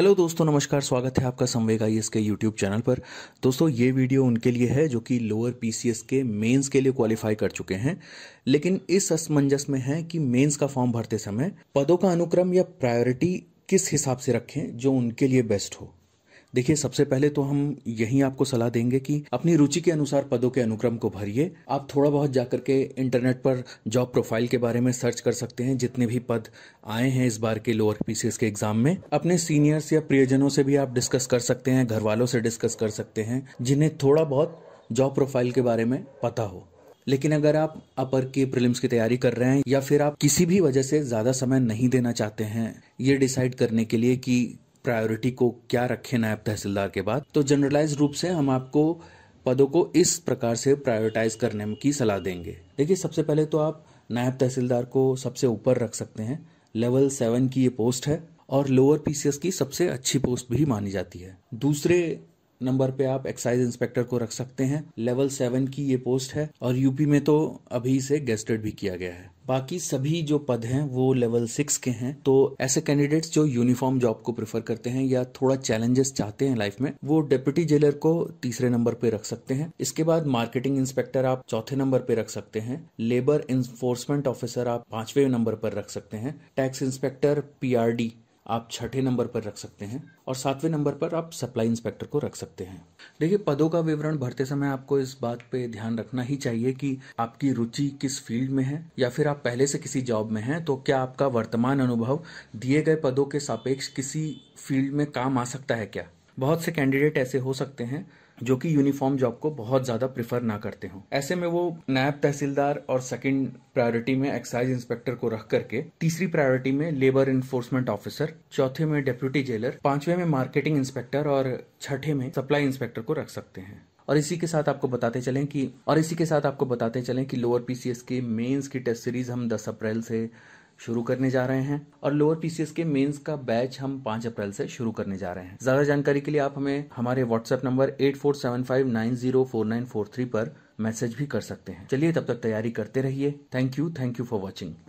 hello दोस्तों नमस्कार स्वागत है आपका संवेग आई के यूट्यूब चैनल पर दोस्तों ये वीडियो उनके लिए है जो कि लोअर पीसीएस के मेंस के लिए क्वालिफाई कर चुके हैं लेकिन इस असमंजस में है कि मेंस का फॉर्म भरते समय पदों का अनुक्रम या प्रायोरिटी किस हिसाब से रखें जो उनके लिए बेस्ट हो देखिए सबसे पहले तो हम यही आपको सलाह देंगे कि अपनी रुचि के अनुसार पदों के अनुक्रम को भरिए आप थोड़ा बहुत जाकर के इंटरनेट पर जॉब प्रोफाइल के बारे में सर्च कर सकते हैं जितने भी पद आए हैं इस बार के लोअर पीसीएस के एग्जाम में अपने सीनियर्स या प्रियजनों से भी आप डिस्कस कर सकते हैं घर वालों से डिस्कस कर सकते हैं जिन्हें थोड़ा बहुत जॉब प्रोफाइल के बारे में पता हो लेकिन अगर आप अपर के प्रिलिम्स की तैयारी कर रहे हैं या फिर आप किसी भी वजह से ज़्यादा समय नहीं देना चाहते हैं ये डिसाइड करने के लिए कि प्रायोरिटी को क्या रखें नायब तहसीलदार के बाद तो जनरलाइज रूप से हम आपको पदों को इस प्रकार से प्रायोरिटाइज करने की सलाह देंगे देखिए सबसे पहले तो आप नायब तहसीलदार को सबसे ऊपर रख सकते हैं लेवल सेवन की ये पोस्ट है और लोअर पीसीएस की सबसे अच्छी पोस्ट भी मानी जाती है दूसरे नंबर पे आप एक्साइज इंस्पेक्टर को रख सकते हैं लेवल सेवन की ये पोस्ट है और यूपी में तो अभी इसे गेस्टेड भी किया गया है बाकी सभी जो पद हैं वो लेवल सिक्स के हैं तो ऐसे कैंडिडेट्स जो यूनिफॉर्म जॉब को प्रेफर करते हैं या थोड़ा चैलेंजेस चाहते हैं लाइफ में वो डेप्यूटी जेलर को तीसरे नंबर पे रख सकते हैं इसके बाद मार्केटिंग इंस्पेक्टर आप चौथे नंबर पे रख सकते हैं लेबर इन्फोर्समेंट ऑफिसर आप पांचवें नंबर पर रख सकते हैं टैक्स इंस्पेक्टर पीआरडी आप छठे नंबर पर रख सकते हैं और सातवें नंबर पर आप सप्लाई इंस्पेक्टर को रख सकते हैं देखिए पदों का विवरण भरते समय आपको इस बात पे ध्यान रखना ही चाहिए कि आपकी रुचि किस फील्ड में है या फिर आप पहले से किसी जॉब में हैं तो क्या आपका वर्तमान अनुभव दिए गए पदों के सापेक्ष किसी फील्ड में काम आ सकता है क्या बहुत से कैंडिडेट ऐसे हो सकते हैं जो कि यूनिफॉर्म जॉब को बहुत ज़्यादा प्रिफर ना करते हो ऐसे में वो नायब तहसीलदार और सेकंड प्रायोरिटी में एक्साइज इंस्पेक्टर को रख करके तीसरी प्रायोरिटी में लेबर इन्फोर्समेंट ऑफिसर चौथे में डेप्यूटी जेलर पांचवे में मार्केटिंग इंस्पेक्टर और छठे में सप्लाई इंस्पेक्टर को रख सकते हैं और इसी के साथ आपको बताते चलें कि और इसी के साथ आपको बताते चलें कि लोअर पीसीएस के मेंस की टेस्ट सीरीज हम 10 अप्रैल से शुरू करने जा रहे हैं और लोअर पीसीएस के मेंस का बैच हम पांच अप्रैल से शुरू करने जा रहे हैं ज्यादा जानकारी के लिए आप हमें हमारे व्हाट्सएप नंबर थ्री पर मैसेज भी कर सकते हैं चलिए तब तक तैयारी करते रहिए thank you thank you for watching